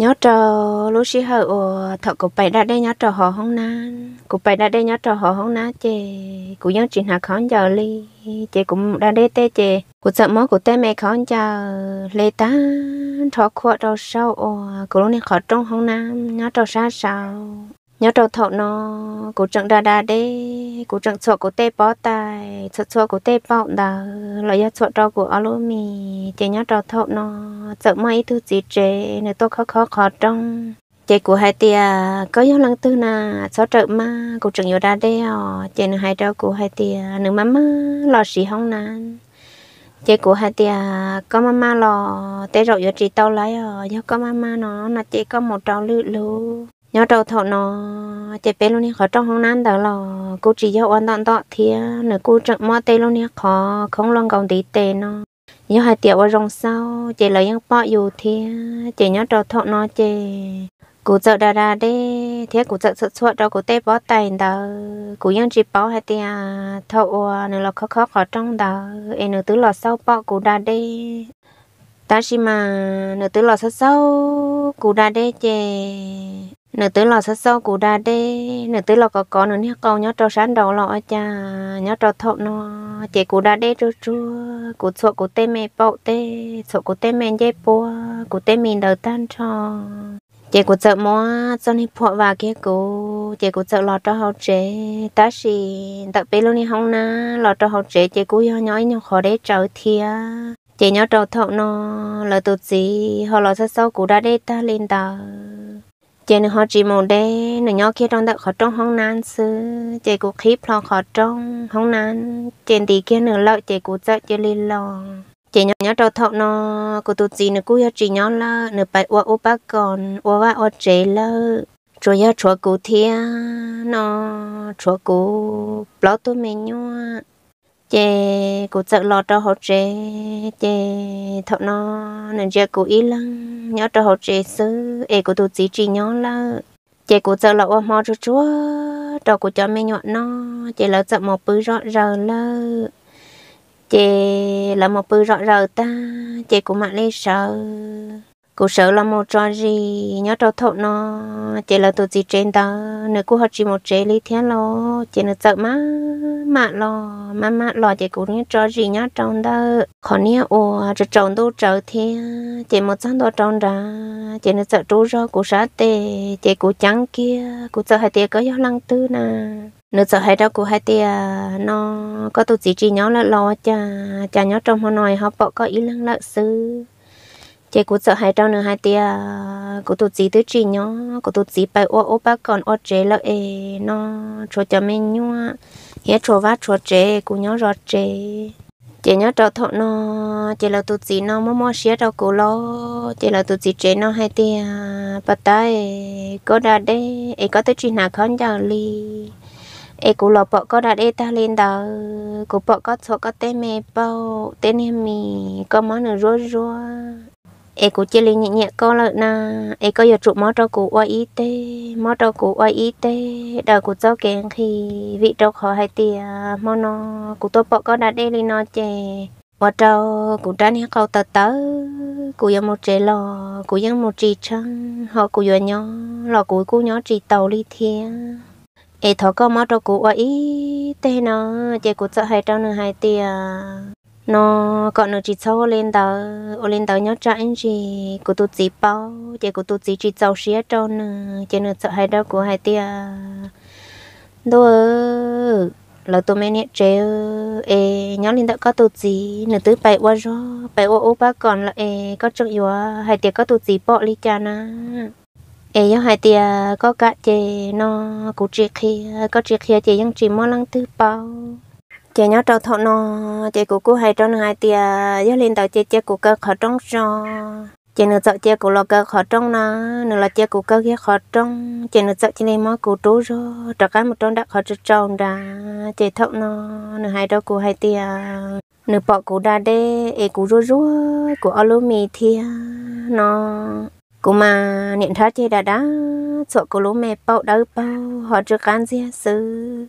nhớ trò lúc xí hở ở thợ cụ bảy đã đây nhớ trò họ không na cụ bảy đã đây nhớ trò họ không na chị cụ nhớ chuyện hạ khó giờ ly chị cũng đã đây tê chị cụ sợ mó cụ tê mẹ khó giờ lê ta thọ khoa trò sau ở cụ lúc này khó trông không na nhớ trò xa sau nhớ trâu thọ nó cố trận đa đa đê cố trận sọ cố tê bó tài sọ sọ cố tê bọng đà lo ya sọ trâu của alo alumi chỉ nhớ trâu thọ nó sợ mấy thứ gì chế nếu tôi khó khó khó trong chị của hai tia có gió lăng tư nà sáu trợ ma cố trận nhiều đa đê họ chị nửa hai trâu của hai tia nửa má má lo xì hông nà chị của hai tia có má má lo tê rậu cho chị tao lấy ở do có má má nó là chị có một trâu lự lù nhau trâu thọ nó chạy bé luôn đi khó trong hông nan đó là cô chỉ cho ăn đạn đó thì à, nửa cô chậm mò tê luôn đi khó không lo còn tí tê nó nhớ hai tiểu ở rồng sau chạy lấy những bọ dù thì à, chạy nhau trâu thọ nó chạy cú chợ đà đà đi thì cú chợ sợ sợ đó cú tê bó tay đó cú nhân chỉ bó hai tia thọ nửa là khó khó khó trong đó em nửa tứ lò sau bọ cú đà đi ta chỉ mà nửa tứ lò sau sau cú đà đi chè nửa tới lò sát sâu cú đa đê nửa tới lò có có nửa nhá câu nhớ trâu sáng đầu lò cha nhớ trâu thộp nó chế cú đa đê chua chua cú sọ cú tê mẹ bậu tê sọ cú tê mẹ dây bùa cú tê mình đầu tan cho chế cú sợ mua cho nên phụ vào kia cú chế cú sợ lò cho hậu chế ta xì tập bê luôn đi không na lò cho hậu chế chế cú nhỏ nhỏ nhỏ khó để trở thia chế nhớ trâu thộp nó là tụt gì họ lò sát sâu cú đa đê ta lên tờ chế nó họ chỉ một đê nó nhóc kia trong đó khó trong hông nan sư Chị cụ khí lo khó trong hông nan Chị tí kia nữa lợi chị cụ sợ chế lên lo Chị nhóc nhóc trâu thọc nó cụ tụ gì nó cũng chỉ nhóc lơ nó bài ua ô bác còn ua va ô chế lơ chúa ya chúa cụ thiên, nó chúa cụ lo tôi mình nhau chè cụ sợ lo cho họ chè chè thọ nó nên chè cụ ý lắm nhớ cho họ chè sứ e cụ tu chỉ chỉ nhớ là chè cụ sợ lo mò cho chúa cho cụ cho mẹ nhọn nó chè là sợ một bự rõ rờ là chè là một bự rõ rờ ta chè cụ mạng lên sợ cụ sợ là một trò gì nhớ cho thọ nó chè là tu chỉ trên ta nếu cụ họ chỉ một chè lý thiên lo chè nó sợ má mà lo mà mà lo chị cũng như cho gì nhá trong đó khó nhá ô cho trồng đâu trở thì chị một trăm đó trồng ra chị nó sợ trú rồi cũng sát tê chị cũng trắng kia cũng sợ hai tê có gió lăng tư nè nữa sợ hai đó cũng hai tê nó có tụ chỉ chỉ nhó là lo cha cha nhó trong họ nói họ bỏ có ý lăng lợn sư chị cũng sợ hai trong nữa hai tia của tụt gì tới chị nhó của tụt gì bài ô ô ba còn ô chế là ê nó cho cho mình nhua hết trò vát trò trẻ cũng nhớ rõ trẻ chị nhớ trò thọ nó chị là tụi chị nó mò mò xía đâu cổ lo chị là tụi chị trẻ nó hay tia bắt tay có đà đê ấy có tới chuyện nào khó nhờ li ấy cổ lo bọ có đà đê ta lên đó cổ bọ có chỗ có tên mẹ bao tên em mì có món nữa rối rối e cô chỉ linh nhẹ nhẹ co lợi na e cô giờ trụ máu cho cô oai y tê máu cho cô oai y tê đời cô cháu kén khi vị trâu khó hay tia máu nó cô tôi bỏ có đã đây lên nó chè và trâu cô trả nhé câu tờ tớ cô giờ một trẻ lò cô giờ một trì trăng họ cô giờ nhỏ lò cô cô nhỏ trì tàu ly thiên e thọ có máu cho cô oai y tê nó chè cô cháu hay trâu nữa hay tia nó còn nó chỉ sau lên tàu ô lên tàu nhớ cho anh chị của tôi chỉ bao chị của tôi chỉ chỉ sau xía cho nè chị nè sợ hai đó của hai tia đôi là tôi mới nhận chế ê nhớ lên tàu có tôi chỉ nè tới bảy qua rồi bảy qua ô ba còn là ê có chút yếu hai tia có tôi chỉ bỏ đi cha na ê nhớ hai tia có cả chị nó cũng chỉ khi có chỉ khi chị vẫn chỉ mua lăng tư bao chị nhớ trâu thọ nó chị cũng cố hay trong hai tia giáo lên tàu chị chị cũng cơ khó trong cho chị nữa sợ chị cũng lo cơ khó trong nó nữa là chị cũng cơ ghé khó trong chị nữa sợ chị này mới cố trú rồi trở cái một trong đã khó trừ trâu đã chị thọ nó nữa hai đâu cũng hai tia nữa bỏ cố đa đê ấy cũng rú rú của alumi thia nó cố mà niệm thá chị đã đã sợ cố lúa mẹ bỏ đỡ bao họ chưa cán gì sự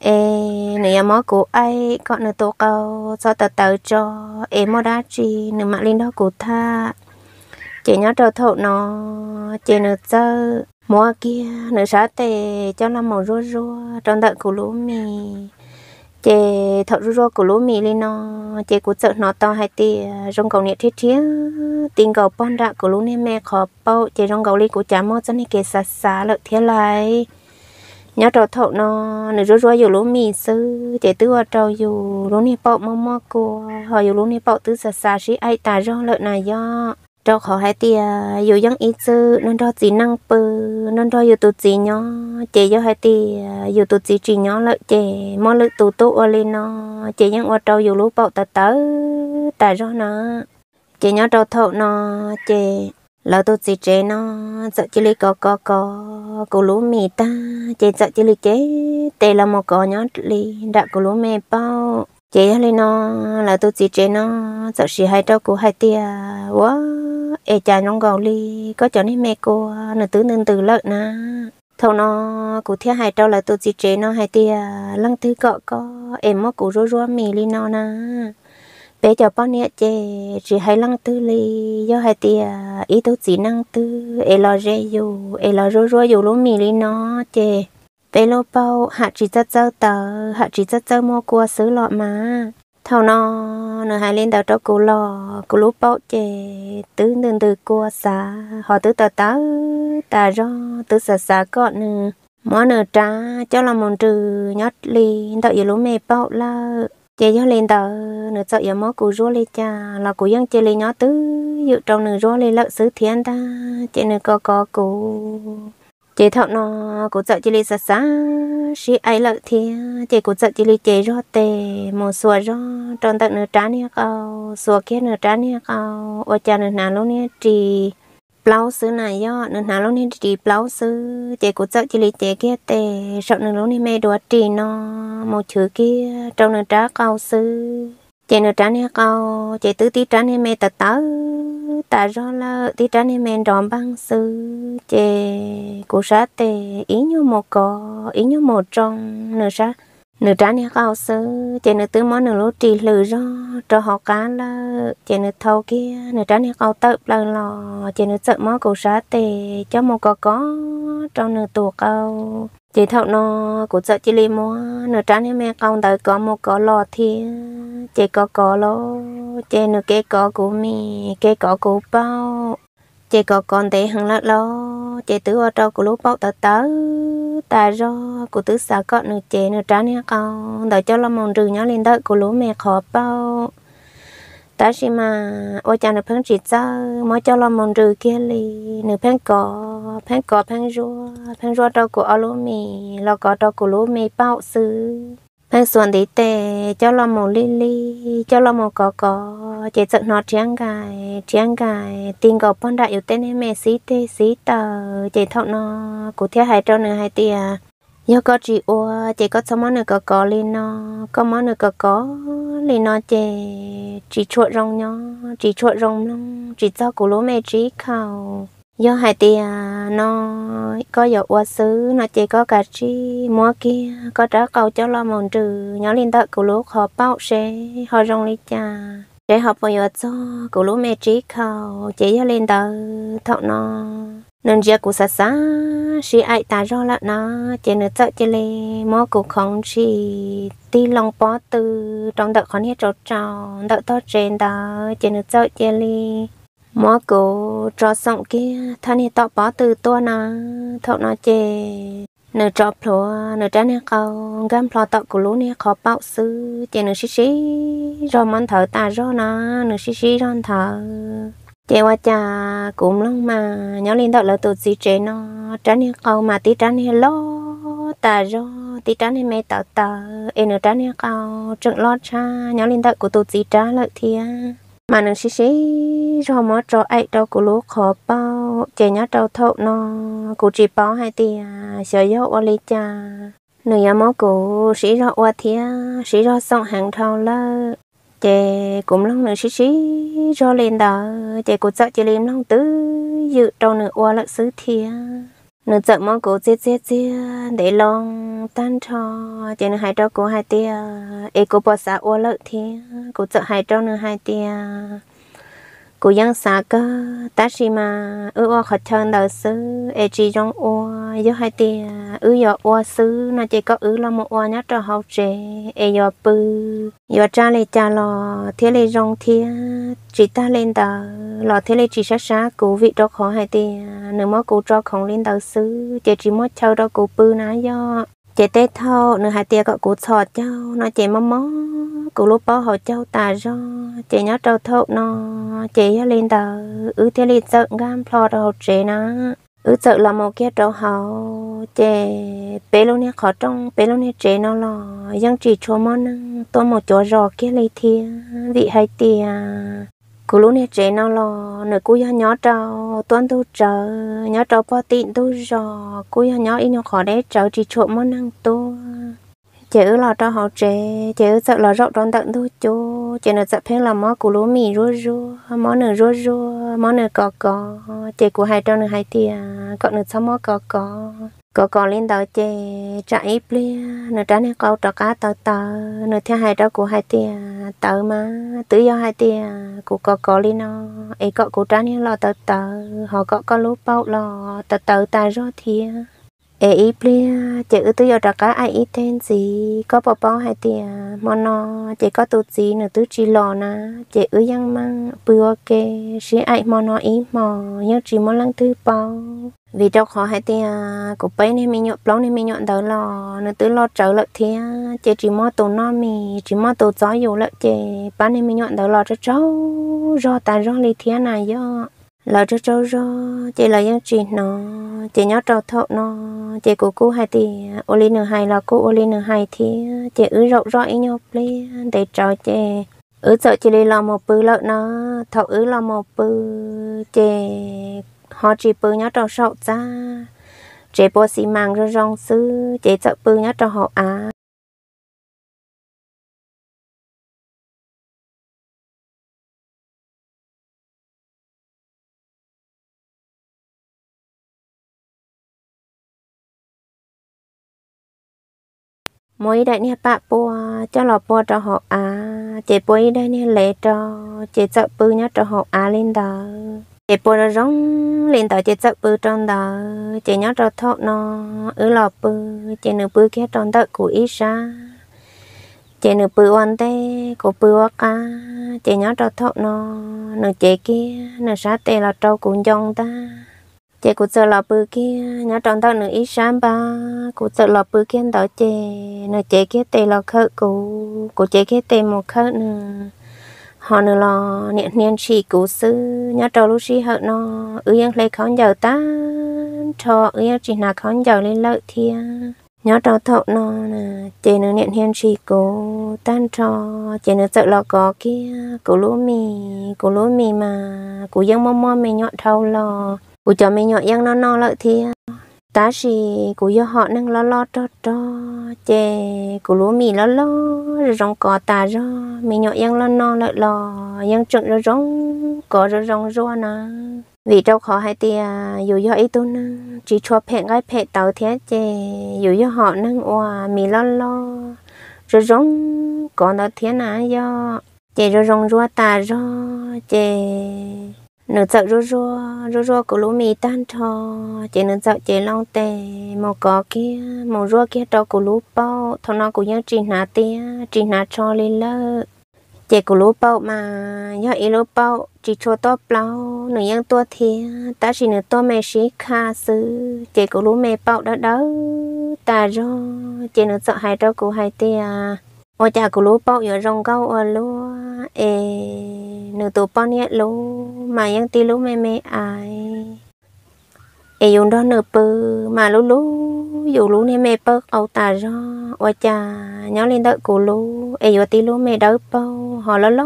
ê nè em có ai có nửa tổ câu cho tờ tờ cho em mò đá chi nửa mạng lên đó cụ tha chị nhớ trâu thụ nó chị nửa chơi mua kia nửa sáng tề cho nó màu rua rua trong đợi của lúa mì chị thợ rua rua của lúa mì lên nó chị cố sợ nó to hai tì rong cầu nhiệt thiết thiết tình cầu bon đạ của lúa nè mẹ khó bao chị rong cầu ly của chả mò cho nên kề xa xa lợi thế lại nhớ trò thọ nó nửa rối rối giờ lúa mì sư chạy tư ở trâu giờ lúa nì bọ mò mò cô họ giờ lúa nì bọ tư sà sà xí ai tà rong lợi này do trâu khó hai tia dù dân ít sư nên trâu chỉ năng bự nên trâu giờ tụ chỉ nhỏ chạy giờ hai tia dù tụ chỉ chỉ nhỏ lợi chạy mò lợi tụ tụ ở lên nó chạy dân ở trâu giờ lúa bọ tà tớ tà rong nó chạy nhớ trâu thọ nó chạy lỡ tôi chỉ chế nó sợ chỉ lấy có có có cô lú mì ta chế sợ chỉ lấy chế tê là một có nhót li đã cô lú mì bao chế lấy nó là tôi chỉ chế nó sợ chỉ hai trâu cô hai tia quá ê e cha nông gầu li có cho nên mẹ cô nửa tứ nên từ lợn na thâu nó cụ thiết hai trâu là tôi chỉ chế nó hai tia lăng thứ cọ có em móc cụ rối rối mì li nó na bé cho bao nhiêu chế chỉ hai lăng tư li do hai tia ít tố chỉ năng tư e lo re dù e lo rô rô dù lúa mì li nó chế bé lô bao hạ chỉ rất dâu tờ hạ chỉ rất dâu mua cua xứ lọ mà thầu nó nó hai lên đầu cho cụ lọ cụ lúa bao chế tứ từ từ cua xá họ tứ tờ tớ tà ro tứ xả xả gọn nè món nửa trá cho là món trừ nhót li đợi dù lúa mè bao la chị cho lên tờ nửa sợ yếu máu cú rúa lên cha là cú dân chế lên nhỏ tứ dự trong nửa rúa lên lợn sứ thiên ta chế nửa có có cú chế thọ nó cú sợ chế lên sạch sá sĩ ai lợn thiên chế cú sợ chế lên chế rúa tề một xua rúa trong tận nửa trán nha cao xua kia nửa trán nha cao ở cha nửa nào luôn nha trì plau sư này yo nên nào lúc này đi plau sư chè của cháu chị lý chè kia tệ sợ nên lúc này mẹ đùa trì nó một chữ kia trong nên trá cao sư chè nữa trá này cao chè tứ tí trá này mè tật tớ tả rõ là tí trá này mẹ đòn băng sư chè của sát tệ ý như một cò ý như một trong nữa sát nửa trán nhà cao sơ chị nửa tứ món nửa lúa trì lử cho cho họ cá là chị nửa thâu kia nửa trán nhà cao tập là lò chị nửa sợ món cầu sá tề cho một có có cho nửa tù cao chị thâu nó cũng sợ chị li mua nửa trán nhà mẹ con tới có một có lò thì chị có có lô chị nửa cái có của mì cái có của bao chị có con để hằng lát lo chị tự ở trong của lúc bao tớ tớ ta do của tứ xã con nữa chị nữa trái nha con đợi cho lo mong rừ nhá lên đợi của lúc mẹ khó bao ta xin mà ô cha nữa phăng chỉ cho mới cho lo mong rừ kia li nữa phăng cỏ phăng cỏ phăng rùa phăng rùa trong của ở lúc mẹ lo có trong của lúc mẹ bao xứ phăng xuân để tè cho lo mong li li cho lo mong cỏ cỏ chế sợ nó trang cái trang cái tiền gộp bọn đại yếu tên em mẹ xí tê xí tờ chế thọ nó cụ theo hai trâu nữa hai tia do có chị ô chế có số món nữa có có lên nó có món nữa có có lên nó chế chỉ chuột rong nhó chỉ chuột rong nó chỉ cho cụ lố mẹ trí khâu, do hai tia nó có giờ qua xứ nó chỉ có cả chi mua kia có trả cầu cho lo mòn trừ nhỏ lên tợ cụ lố khó bao xe họ rong đi cha để học vào giờ cho cụ lúa mẹ trí khâu chỉ lên tờ thọ nó nên giờ cụ sá sá sĩ ai ta rõ là nó chỉ nữa sợ chỉ lê mò cụ không chỉ ti lòng bó từ trong đợt khó nhất trâu trâu đợt to trên đó chỉ nữa sợ chỉ lê mò cụ trò sọng kia thân thì tọ bó từ tua nó thọ nó chê nửa trọ plo nửa trái nè câu gam plo tọt của lúa nè khó bão sư chè nửa xí xí rồi món thở ta rồi nà, nửa xí xí rồi thở chè qua cha cũng lắm mà nhớ lên đó là tụt gì chè nó trái nè câu mà tí trái nè lo ta rồi tí trái nè mẹ tọt tờ em nửa trái nè câu trứng lo cha nhớ lên đó của tụt gì trái lợi thia mà nửa xí xí rồi món trọ ấy đâu của lúa khó bao chị nhớ trâu thụ nó cụ chỉ bảo hai thì sợ yếu ô lý cha nửa nhà máu cụ sĩ rõ ô thía sĩ rõ xong hàng thâu lơ chị cũng lông nửa sĩ sĩ rõ lên đó chị cụ sợ chị lên lông tứ dự trâu nửa ô lợn xứ thía nửa sợ máu cụ chết chết chết để lông tan cho chị nửa hai trâu cụ hai tia ê cụ bò xả ô lợn thía cụ sợ hai trâu nửa hai tia cô yang sa cơ ta chỉ mà ư o khát chân đầu sư e chỉ trong o yo hai ti ư yo o sư nó chỉ có ư lo một o nhá cho học chế e yo bư yo cha lê cha lo thế lê rong thế chỉ ta lên tờ lo thế lê chỉ sát sát cụ vị cho khó hai ti nếu mà cụ cho không lên đầu sư chỉ chỉ mất châu đó cụ bư ná yo chỉ tết thao, nếu hai tia có cụ sọt cho nó chỉ mắm mắm cụ lúc bao họ châu tà do chị nhớ trâu thốt nó chị lên tờ ứ thế lên sợ gam phò đầu trẻ nó ứ sợ là một kia trâu họ chị bé lúc nè khó trong bé lúc nè trẻ nó lo dân chỉ cho món năng tôi một chỗ rò kia lấy thia vị hay tia cụ lúc nè trẻ nó lo nửa cú nhớ nhớ trâu tuân tu chờ nhớ trâu bao tin tu rò cú nhớ nhớ in nó khó đấy trâu chỉ chỗ món năng tôi chữ là cho họ trẻ chữ sợ là rộng trong tận thôi chú chữ là sợ phép là món của lúa mì rúa rúa món nữa rúa rúa món nữa cò cò chữ của hai trong nữa hai tia cọ nữa sáu món cò cò cò cò lên tàu chè trả ple lia trái này câu trò cá tàu tờ nửa theo hai đó của hai tia tờ mà tự do hai tia của cò cò lên nó ấy cọ của trái này lo tờ tờ họ cọ có lúa bao lò tờ tờ ta rồi thia ấy ít chị chữ tôi giờ đặt cá ai ít tên gì có bỏ bỏ hay tiền mà nó chỉ có tụt gì nữa tứ chỉ lò na chị ứ yang mang bữa ok chỉ ai mà nó ít mà nhớ chị mà lăng thứ bao vì đâu khó hay tiền của bé nên mình nhọn lâu nên mình nhọn đầu lò nữa tứ lò trở lại thì chị chỉ mà tụ nó mì chỉ mà tụ gió dù lại chị bán nên mình nhọn đầu lò cho cháu do ta do lý thiên này do lỡ cho cháu cho chị là những chị nó chị nhớ trâu thọ nó chị của cô hai thì ô linh nửa hay là cô ô linh nửa hay thì chị ứ rộng rõ nhau plei để cho chị ứ sợ chị đi làm một bự lợn nó thọ ứ làm một bự chị họ chỉ bự nhớ trâu sậu ra chị bò xi măng rồi rong sư chị sợ bự nhớ trâu họ á mỗi đại nè bà bùa cho lọ bùa cho họ à chế bùi đại nè lệ cho chế chợ bự nhá cho họ à lên đó chế bùa nó rong lên đó chế chợ bự trong đó chế nhá cho thọ nó ở lọ bự chế nửa bự kia trong đó của ý ra chế nửa bự oan tê của bự oa cá chế nhá cho thọ nó nửa chế kia nửa sát tê là trâu cũng dông ta chị cũng sợ lọ bự kia nhớ trong tao nữa ít sáng ba cũng sợ lọ bự kia đó chị nữa chị kia tê lọ khơ cũ cũng chị kia tê một khơ nữa họ nữa lọ niệm niệm chỉ cũng sư nhớ trong lúc chị hợ nó ư yên lấy khó giờ ta cho ư yên chỉ là khó giờ lên lợi thiên nhớ trong thọ nó nè chị nữa niệm hiền chỉ cố tan cho chị nữa sợ lo có kia cố lúa mì cố lúa mì mà cố dân mò mò mày nhọn thâu lo bố cho mình nhỏ yang nó nó lợi thì à, ta chỉ của do họ nâng lo lo cho cho chè của lúa mì lo lo rồi rong cỏ ta cho mình nhỏ yang lo nó lợi lo yang trộn rồi rong cỏ rồi rong rua nè vì đâu khó hai thì à, dù do ý tôi nâng chỉ cho phẹn gái phẹn tàu thế chè dù do họ nâng oà mì lo lo rồi rong cỏ nó thế nà do chè rồi rong rua ta cho chè nửa sợ rô rô rô rô của lũ mì tan thò chị nửa sợ chị long tè, màu cỏ kia màu rô kia trâu của lũ bao thằng nó của nhớ chị nà tia chị nà cho lên lơ chị của lũ bao mà nhớ ý lũ bao chị cho to bao nửa nhân to thia ta chỉ nửa to mẹ sĩ kha sư chị của lũ mẹ bao đó đó ta rô chị nửa sợ hai trâu của hai tia ôi cha của lũ bao giờ rong câu ở luôn e nửa tổ pon nhé lú mà yang ti lú mẹ mẹ ai e dùng đó nửa pư mà lú lú dù lú nè mẹ bớt âu tà ra ôi cha nhớ lên đợi của lú e dù ti lú mẹ đỡ bao họ lo lo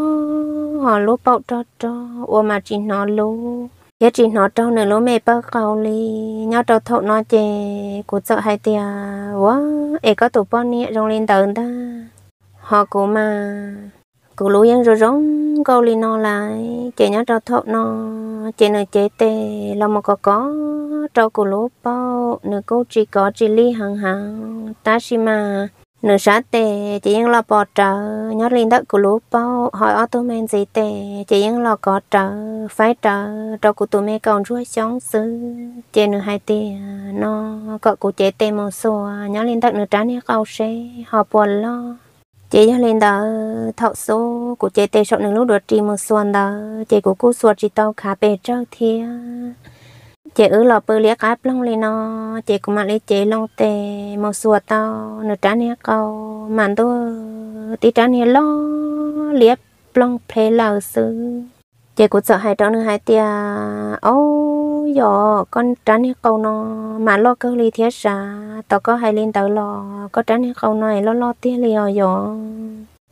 họ lú bao cho cho ô mà chỉ nó lú giá trị nó nửa lúa mẹ bơ cầu li nhau trâu thọ nó chè của sợ hai tia quá e có tụ bón nhẹ rong lên tờ ta họ của mà cô lú yên rồi rong câu li nó lại chị nhớ trâu thọ nó chị nói chị tê là một có có trâu cú lú bao nửa cô chỉ có chỉ ly hàng hàng ta xí mà nửa sáng tê chị yên là bỏ trợ nhớ liên đất cú lú bao hỏi ô tô men gì tê chị yên là có trợ phải trợ trâu của tụi mẹ còn ruồi sống xứ chị nửa hai tê nó cọ của chị tê một số nhớ liên đất nửa trán câu xe họ buồn lo chị cho lên đó thọ số của chị tê sọt nâng lúc được chị một xuân đó chị của cô xuân chị tao khá bề trâu thì chị ở lò bơ lia cáp long lên nó chị cũng mà lấy chị long tê một xuân tao nửa trái nè câu màn tôi tí trái nè lo liếp long play lầu sư chị của sợ hai trâu nửa hai tia ô giờ con tránh câu nó mà lo câu li thiết ra tao có hay lên tao lo có tránh câu này lo lo tiếc ở giờ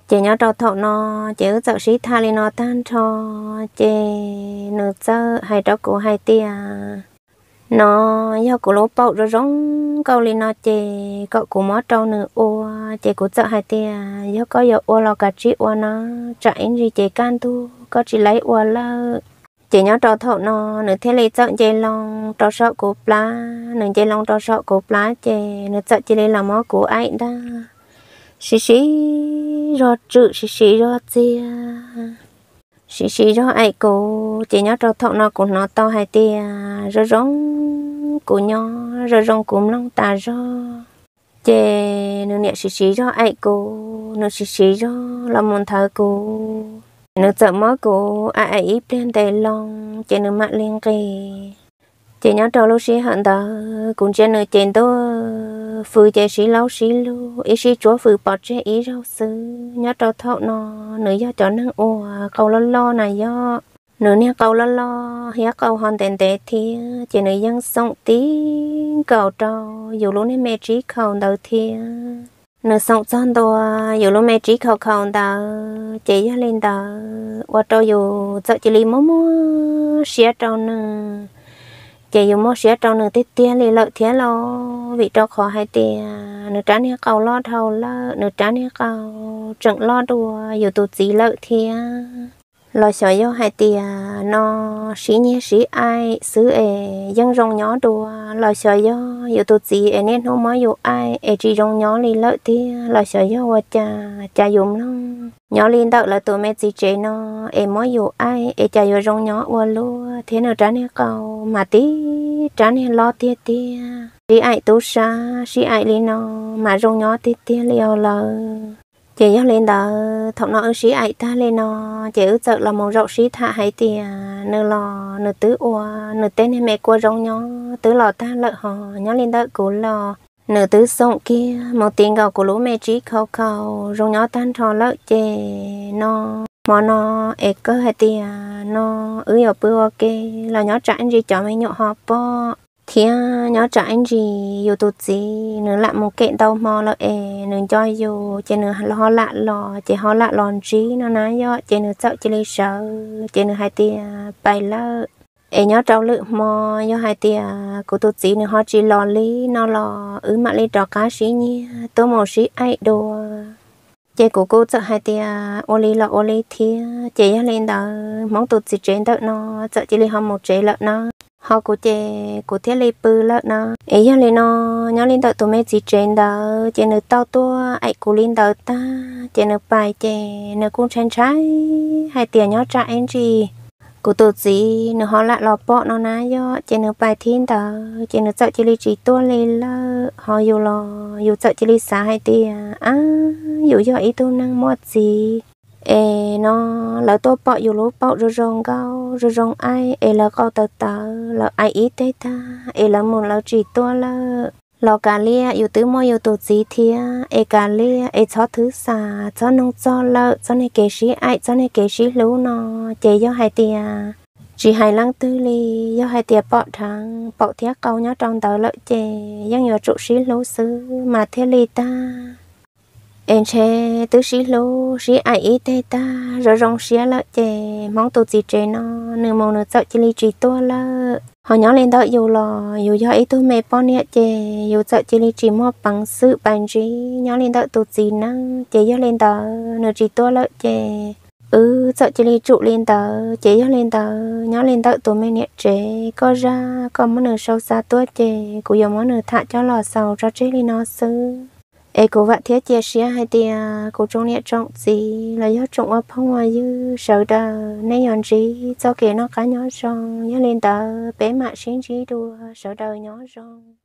chị nhớ trâu thọ nó chị ước sợ sĩ tha lên nó tan cho chị nữ sợ hay trâu cổ hay tia nó do cổ lỗ bậu rồi rong câu li nó chị cậu cổ mó trâu nữ ô chị cổ sợ hay tia do có giờ ô lo cả chị ô nó chạy gì chị can thu có chị lấy ô lơ chỉ nhớ trò thọ nó nửa thế lấy chọn chơi long trò sợ của plá nửa chơi long trò sợ của plá chơi nửa chọn chơi lấy làm mó của ai đó xí xí rõ chữ xí xí rõ chia xí xí rõ ai cố chỉ nhớ trò thọ nó của nó to hai tia rõ rong của nhỏ rõ rong cúm long tà rõ chơi nửa nhẹ xí xí rõ ai cố nửa xí xí rõ là môn thờ cố nó sợ mớ cô à ấy ít lên tay long trên nó mặt lên kì trên nhau trâu lúc xí hận đó cũng trên nó trên tôi phư chơi xí lâu xí lu ý xí chúa phư bỏ che ý rau xứ nhau trâu thọ nó nữ do cho năng ua câu lo lo này do nữ nha câu lo lo hía câu hoàn tèn tè thiên trên nữ dân sống tí cầu trâu dù lúc này mẹ trí cầu đầu thiên nó sống son đồ dù lúc mẹ chỉ khâu khâu đó chỉ lên đó và cho dù sợ chỉ li mò mò xía trong nữa chỉ dù mò xía trong nữa tết tiền li lợi thế lo vì cho khó hay tiền à, nửa trán nha cầu lo thầu lo nửa trán nha cầu chẳng lo đùa dù tụt gì lợi thế lo sợ yêu hai tia nó sĩ nhé sĩ ai xứ ê dân rong nhỏ đồ lo sợ yêu yêu tụt gì ê nên không mới yêu ai ê chỉ rong nhỏ li lợi thì lo sợ yêu và cha cha dùng lắm nhỏ li đợi là tụi mẹ gì chế nó ê mới yêu ai ê cha yêu rong nhỏ và luôn thế nào trả nè cầu mà tí trả nè lo tia tia đi ai tu sa sĩ ai li nó mà rong nhỏ tia tia liều lờ chị giáo lên đó thọ nó ăn xí ấy ta lên nó chị ước sợ là một rậu sĩ thả hay thì à, nửa lò nửa tứ ua nửa tên hay mẹ qua rong nhó tứ lò ta lợ họ nhó lên đó cố lò nửa tứ sông kia một tiếng gào của lũ mẹ trí khâu khâu rong nhó tan trò lợ chị nó mà nó ấy cơ hay thì à, nó ứ ở bữa kê là nhó tránh gì cho mấy nhậu họ po thì à, nhỏ trả anh gì yêu tụt gì nữa lại một kiện đâu mò là ê nữa cho dù chị nữa lo lạ lò chị họ lạ lòn gì nó nói do chị nữa sợ chị lấy sợ chị nữa hai tia bay lơ ê nhỏ trâu lự mò do hai tia của tụt gì nữa họ chỉ lò lý nó lò ứ mà lấy trò cá sĩ nhỉ tôi mò sĩ ai đồ chị của cô sợ hai tia ô lý là ô lý thì chị lên đó mong tụt gì trên đó nó sợ chị lấy họ một chế lợn nó họ cố chè cố thiết lấy bự lợ nó ấy giờ lên nó nhớ lên đầu tụi mẹ chỉ trên đó chè nửa tao tua ấy cố lên đầu ta chè nửa bài chè nửa cũng chen trái hai tiền nhớ trả anh chị cố tụt gì nửa họ lại lọp bọ nó ná do chè nửa bài thiên đó chè nửa sợ chè lì chỉ tua lên lợ họ dù lo dù sợ chè lì xả hai tiền à dù giờ ý tôi năng mất gì ê nó là tôi bỏ dù lúa bỏ rồi rong gao rồi rong ai ê là câu tờ tờ là ai ít thế ta ê là muốn là chỉ tôi là lò cà lia yếu tứ mô yếu tổ gì thia ê cà lia ê chó thứ xà chó nông cho lợ chó này kể sĩ ai chó này kể sĩ lú nó chế do hai tia chỉ hai lăng tư li do hai tia bỏ thằng bỏ thia câu nhá trong tờ lợ chế yang yêu trụ sĩ lú sư mà thế li ta em chế tứ sĩ lô sĩ ai ý tê ta rồi rong sĩ lợ chè mong tổ gì chế nó nửa mong nửa sợ chỉ lý trí tua lợ họ nhỏ lên đó dù lò dù do ý tôi mẹ bọn nhẹ chè dù sợ chỉ lý trí mò bằng sự bằng trí nhỏ lên đó tổ gì năng chè do lên đó nửa trí tua lợ chè ừ sợ chỉ lý trụ lên đó chè do lên đó nhỏ lên đó tổ mẹ nhẹ chè có ra có món nửa sâu xa tua chè cũng dùng món nửa thả cho lò sầu cho chế lý nó sư ai cô vợ thế chia sẻ hay thì cô trong nhẹ trọng gì là do trọng ở phong hoa dư sợ đó nay nhọn gì cho kể nó cá nhỏ rong nhớ lên tờ bé mạ xin gì đùa sợ đời nhỏ rong